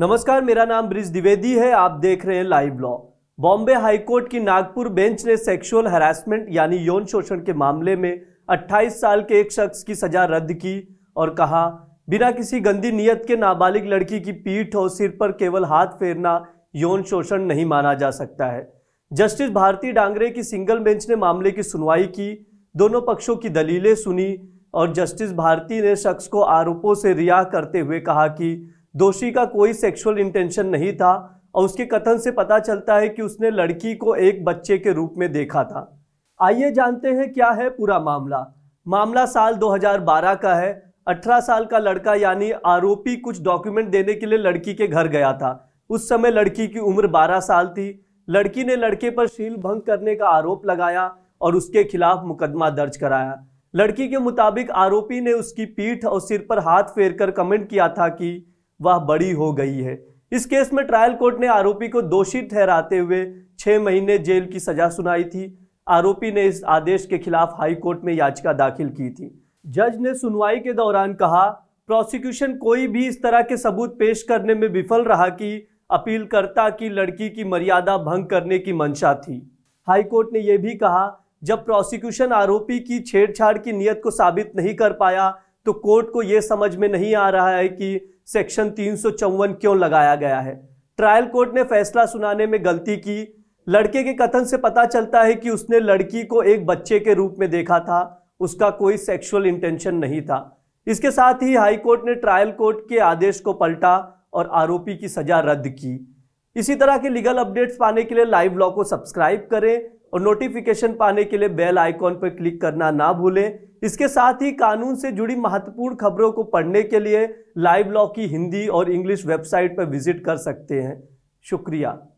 नमस्कार मेरा नाम ब्रिज द्विवेदी है आप देख रहे हैं लाइव लॉ बॉम्बे हाईकोर्ट की नागपुर बेंच ने सेक्सुअल हैरासमेंट यानी यौन शोषण के मामले में 28 साल के एक शख्स की सजा रद्द की और कहा बिना किसी गंदी नियत के नाबालिग लड़की की पीठ और सिर पर केवल हाथ फेरना यौन शोषण नहीं माना जा सकता है जस्टिस भारती डांगरे की सिंगल बेंच ने मामले की सुनवाई की दोनों पक्षों की दलीलें सुनी और जस्टिस भारती ने शख्स को आरोपों से रिहा करते हुए कहा कि दोषी का कोई सेक्सुअल इंटेंशन नहीं था और उसके कथन से पता चलता है कि उसने लड़की को एक बच्चे के रूप में देखा था आइए जानते हैं क्या है पूरा मामला मामला साल 2012 का है 18 साल का लड़का यानी आरोपी कुछ डॉक्यूमेंट देने के लिए लड़की के घर गया था उस समय लड़की की उम्र 12 साल थी लड़की ने लड़के पर शील भंग करने का आरोप लगाया और उसके खिलाफ मुकदमा दर्ज कराया लड़की के मुताबिक आरोपी ने उसकी पीठ और सिर पर हाथ फेर कर कमेंट किया था कि वह बड़ी हो गई है इस केस में ट्रायल कोर्ट ने आरोपी को दोषी ठहराते हुए छह महीने जेल की सजा सुनाई थी आरोपी ने इस आदेश के खिलाफ हाई कोर्ट में याचिका दाखिल की थी जज ने सुनवाई के दौरान कहा प्रोसिक्यूशन कोई भी इस तरह के सबूत पेश करने में विफल रहा कि अपीलकर्ता की लड़की की मर्यादा भंग करने की मंशा थी हाई कोर्ट ने यह भी कहा जब प्रोसिक्यूशन आरोपी की छेड़छाड़ की नियत को साबित नहीं कर पाया तो कोर्ट को यह समझ में नहीं आ रहा है कि सेक्शन तीन क्यों लगाया गया है ट्रायल कोर्ट ने फैसला सुनाने में गलती की लड़के के कथन से पता चलता है कि उसने लड़की को एक बच्चे के रूप में देखा था उसका कोई सेक्सुअल इंटेंशन नहीं था इसके साथ ही हाई कोर्ट ने ट्रायल कोर्ट के आदेश को पलटा और आरोपी की सजा रद्द की इसी तरह के लीगल अपडेट्स पाने के लिए लाइव लॉ को सब्सक्राइब करें और नोटिफिकेशन पाने के लिए बेल आइकॉन पर क्लिक करना ना भूलें इसके साथ ही कानून से जुड़ी महत्वपूर्ण खबरों को पढ़ने के लिए लाइव लॉ की हिंदी और इंग्लिश वेबसाइट पर विजिट कर सकते हैं शुक्रिया